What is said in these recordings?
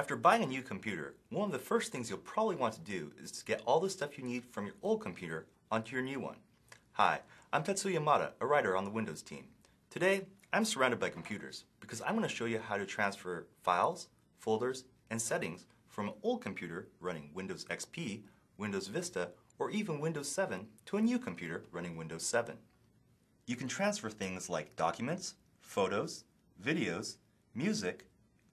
After buying a new computer, one of the first things you'll probably want to do is to get all the stuff you need from your old computer onto your new one. Hi, I'm Tetsuya Yamada, a writer on the Windows team. Today, I'm surrounded by computers because I'm going to show you how to transfer files, folders, and settings from an old computer running Windows XP, Windows Vista, or even Windows 7 to a new computer running Windows 7. You can transfer things like documents, photos, videos, music,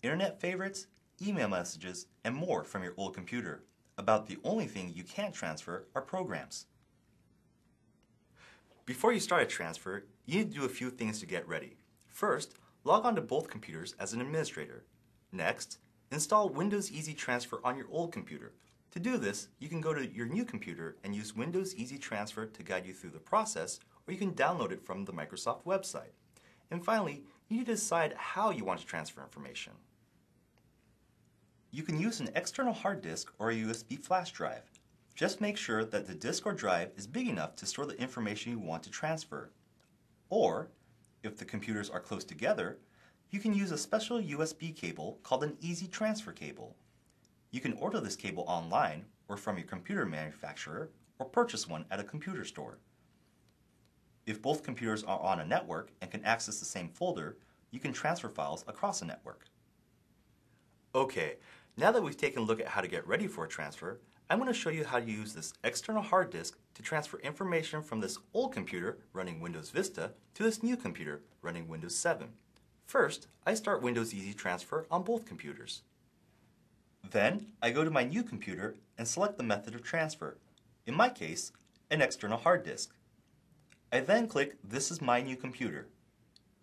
internet favorites, email messages, and more from your old computer. About the only thing you can't transfer are programs. Before you start a transfer, you need to do a few things to get ready. First, log on to both computers as an administrator. Next, install Windows Easy Transfer on your old computer. To do this, you can go to your new computer and use Windows Easy Transfer to guide you through the process, or you can download it from the Microsoft website. And finally, you need to decide how you want to transfer information. You can use an external hard disk or a USB flash drive. Just make sure that the disk or drive is big enough to store the information you want to transfer. Or, if the computers are close together, you can use a special USB cable called an Easy Transfer cable. You can order this cable online or from your computer manufacturer or purchase one at a computer store. If both computers are on a network and can access the same folder, you can transfer files across a network. Okay, now that we've taken a look at how to get ready for a transfer, I'm going to show you how to use this external hard disk to transfer information from this old computer running Windows Vista to this new computer running Windows 7. First, I start Windows Easy Transfer on both computers. Then, I go to my new computer and select the method of transfer, in my case, an external hard disk. I then click This is my new computer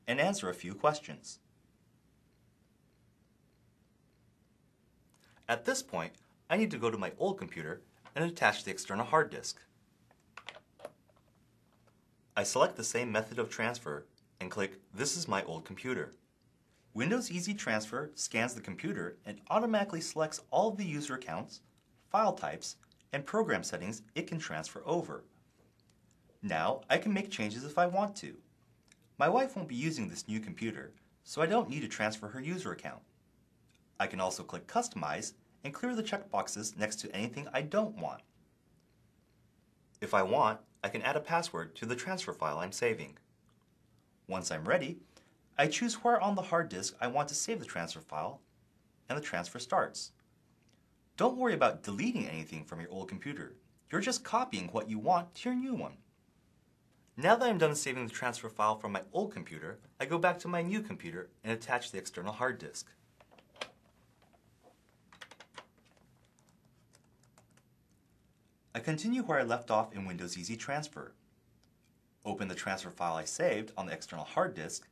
and answer a few questions. At this point, I need to go to my old computer and attach the external hard disk. I select the same method of transfer and click This is my old computer. Windows Easy Transfer scans the computer and automatically selects all the user accounts, file types, and program settings it can transfer over. Now I can make changes if I want to. My wife won't be using this new computer, so I don't need to transfer her user account. I can also click Customize and clear the checkboxes next to anything I don't want. If I want, I can add a password to the transfer file I'm saving. Once I'm ready, I choose where on the hard disk I want to save the transfer file, and the transfer starts. Don't worry about deleting anything from your old computer. You're just copying what you want to your new one. Now that I'm done saving the transfer file from my old computer, I go back to my new computer and attach the external hard disk. I continue where I left off in Windows Easy Transfer. Open the transfer file I saved on the external hard disk,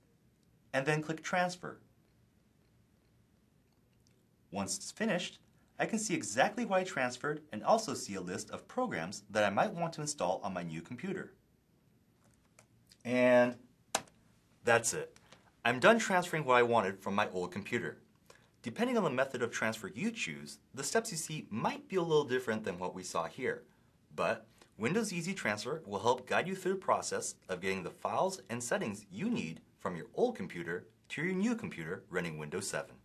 and then click Transfer. Once it's finished, I can see exactly what I transferred and also see a list of programs that I might want to install on my new computer. And that's it. I'm done transferring what I wanted from my old computer. Depending on the method of transfer you choose, the steps you see might be a little different than what we saw here. But Windows Easy Transfer will help guide you through the process of getting the files and settings you need from your old computer to your new computer running Windows 7.